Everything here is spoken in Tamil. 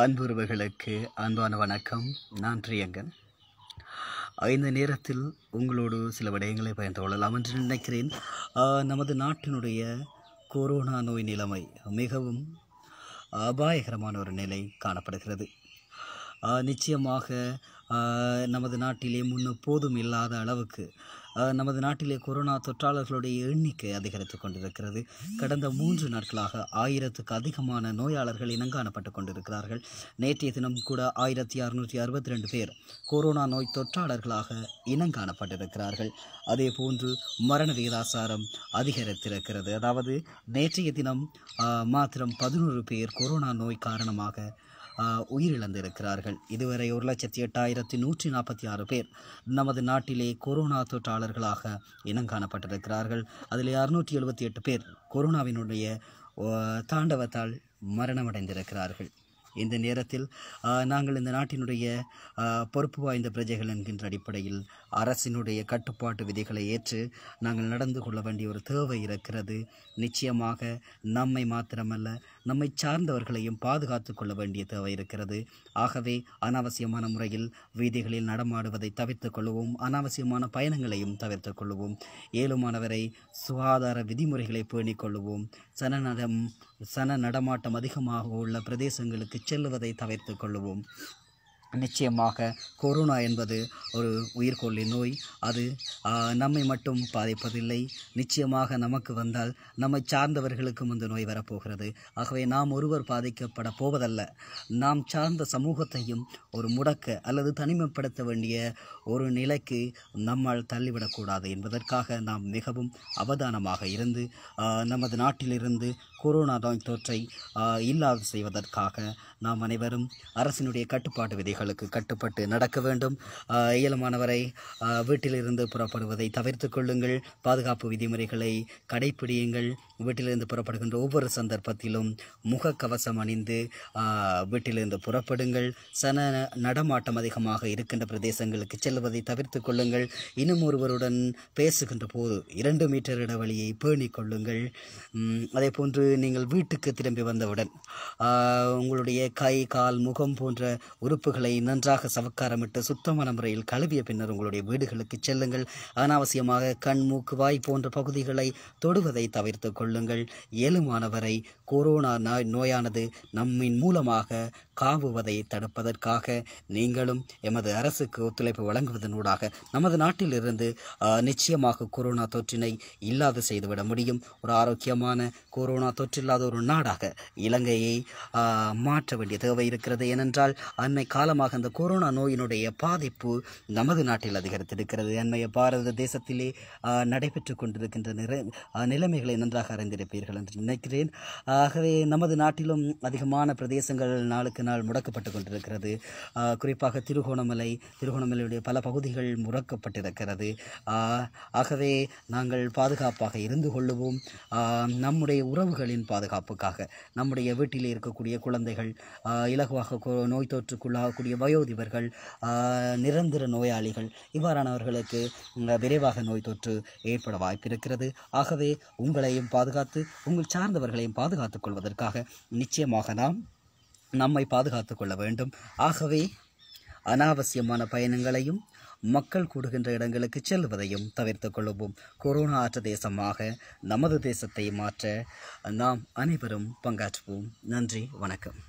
அன்புறவர்களுக்கு அன்பான வணக்கம் நான் பிரியங்கன் இந்த நேரத்தில் உங்களோடு சில விடயங்களை பயந்து கொள்ளலாம் என்று நினைக்கிறேன் நமது நாட்டினுடைய கொரோனா நோய் நிலைமை மிகவும் அபாயகரமான ஒரு நிலை காணப்படுகிறது நிச்சயமாக நமது நாட்டிலே போதும் இல்லாத அளவுக்கு நமது நாட்டிலே கொரோனா தொற்றாளர்களுடைய எண்ணிக்கை அதிகரித்து கொண்டிருக்கிறது கடந்த மூன்று நாட்களாக ஆயிரத்துக்கு அதிகமான நோயாளர்கள் இனங்காணப்பட்டு கொண்டிருக்கிறார்கள் நேற்றைய தினம் கூட ஆயிரத்தி அறுநூற்றி அறுபத்தி ரெண்டு பேர் கொரோனா நோய் தொற்றாளர்களாக இனங்காணப்பட்டிருக்கிறார்கள் அதே போன்று மரண விகிதாசாரம் அதிகரித்திருக்கிறது அதாவது நேற்றைய தினம் மாத்திரம் பதினோரு பேர் கொரோனா நோய் காரணமாக உயிரிழந்திருக்கிறார்கள் இதுவரை ஒரு லட்சத்தி எட்டாயிரத்தி நூற்றி நாற்பத்தி ஆறு பேர் நமது நாட்டிலே கொரோனா தொற்றாளர்களாக இனங்காணப்பட்டிருக்கிறார்கள் அதில் அறுநூற்றி எழுபத்தி எட்டு பேர் கொரோனாவினுடைய தாண்டவத்தால் மரணமடைந்திருக்கிறார்கள் இந்த நேரத்தில் நாங்கள் இந்த நாட்டினுடைய பொறுப்பு வாய்ந்த பிரஜைகள் என்கின்ற அடிப்படையில் அரசினுடைய கட்டுப்பாட்டு விதிகளை ஏற்று நாங்கள் நடந்து கொள்ள வேண்டிய ஒரு தேவை இருக்கிறது நிச்சயமாக நம்மை மாத்திரமல்ல நம்மை சார்ந்தவர்களையும் பாதுகாத்து கொள்ள வேண்டிய தேவை இருக்கிறது ஆகவே அனாவசியமான முறையில் வீதிகளில் நடமாடுவதை தவிர்த்து கொள்வோம் அனாவசியமான பயணங்களையும் தவிர்த்து கொள்வோம் ஏழுமானவரை சுகாதார விதிமுறைகளை கொள்வோம் சன நடம் சன நடமாட்டம் அதிகமாக உள்ள பிரதேசங்களுக்கு செல்லுவதை தவிர்த்துக் கொள்ளுவோம் நிச்சயமாக கொரோனா என்பது ஒரு உயிர்கொல்லி நோய் அது நம்மை மட்டும் பாதிப்பதில்லை நிச்சயமாக நமக்கு வந்தால் நம்மை சார்ந்தவர்களுக்கும் இந்த நோய் வரப்போகிறது ஆகவே நாம் ஒருவர் பாதிக்கப்பட போவதல்ல நாம் சார்ந்த சமூகத்தையும் ஒரு முடக்க அல்லது தனிமைப்படுத்த வேண்டிய ஒரு நிலைக்கு நம்மால் தள்ளிவிடக்கூடாது என்பதற்காக நாம் மிகவும் அவதானமாக இருந்து நமது நாட்டிலிருந்து கொரோனா நோய் தொற்றை இல்லாது செய்வதற்காக நாம் அனைவரும் அரசினுடைய கட்டுப்பாட்டு விதிகள் விதிமுறைகளுக்கு கட்டுப்பட்டு நடக்க வேண்டும் இயலுமானவரை வீட்டிலிருந்து புறப்படுவதை தவிர்த்து கொள்ளுங்கள் பாதுகாப்பு விதிமுறைகளை கடைப்பிடியுங்கள் வீட்டிலிருந்து புறப்படுகின்ற ஒவ்வொரு சந்தர்ப்பத்திலும் முகக்கவசம் அணிந்து வீட்டிலிருந்து புறப்படுங்கள் சன நடமாட்டம் அதிகமாக இருக்கின்ற பிரதேசங்களுக்கு செல்வதை தவிர்த்து கொள்ளுங்கள் இன்னும் ஒருவருடன் பேசுகின்ற போது இரண்டு மீட்டர் இடைவெளியை பேணிக் கொள்ளுங்கள் அதே போன்று நீங்கள் வீட்டுக்கு திரும்பி வந்தவுடன் உங்களுடைய கை கால் முகம் போன்ற உறுப்புகளை காய்கறிகளை நன்றாக சவக்காரமிட்டு சுத்தமான முறையில் கழுவிய பின்னர் உங்களுடைய வீடுகளுக்கு செல்லுங்கள் அனாவசியமாக கண் மூக்கு வாய் போன்ற பகுதிகளை தொடுவதை தவிர்த்து கொள்ளுங்கள் ஏழுமானவரை கொரோனா நோய் நோயானது நம்மின் மூலமாக காவுவதை தடுப்பதற்காக நீங்களும் எமது அரசுக்கு ஒத்துழைப்பு வழங்குவதனூடாக நமது நாட்டிலிருந்து நிச்சயமாக கொரோனா தொற்றினை இல்லாது செய்துவிட முடியும் ஒரு ஆரோக்கியமான கொரோனா தொற்றில்லாத ஒரு நாடாக இலங்கையை மாற்ற வேண்டிய தேவை இருக்கிறது ஏனென்றால் அன்னை காலமாக காரணமாக அந்த கொரோனா நோயினுடைய பாதிப்பு நமது நாட்டில் அதிகரித்திருக்கிறது அண்மைய பாரத தேசத்திலே நடைபெற்று கொண்டிருக்கின்ற நிலைமைகளை நன்றாக அறிந்திருப்பீர்கள் என்று நினைக்கிறேன் ஆகவே நமது நாட்டிலும் அதிகமான பிரதேசங்கள் நாளுக்கு நாள் முடக்கப்பட்டு கொண்டிருக்கிறது குறிப்பாக திருகோணமலை திருகோணமலையுடைய பல பகுதிகள் முறக்கப்பட்டிருக்கிறது ஆகவே நாங்கள் பாதுகாப்பாக இருந்து கொள்ளுவோம் நம்முடைய உறவுகளின் பாதுகாப்புக்காக நம்முடைய வீட்டில் இருக்கக்கூடிய குழந்தைகள் இலகுவாக நோய் தொற்றுக்குள்ளாக இருக்கக்கூடிய வயோதிபர்கள் நிரந்தர நோயாளிகள் இவ்வாறானவர்களுக்கு விரைவாக நோய் தொற்று ஏற்பட வாய்ப்பிருக்கிறது ஆகவே உங்களையும் பாதுகாத்து உங்கள் சார்ந்தவர்களையும் பாதுகாத்துக் கொள்வதற்காக நிச்சயமாக நாம் நம்மை பாதுகாத்து கொள்ள வேண்டும் ஆகவே அனாவசியமான பயணங்களையும் மக்கள் கூடுகின்ற இடங்களுக்கு செல்வதையும் தவிர்த்து கொள்ளுவோம் கொரோனா ஆற்ற தேசமாக நமது தேசத்தை மாற்ற நாம் அனைவரும் பங்காற்றுவோம் நன்றி வணக்கம்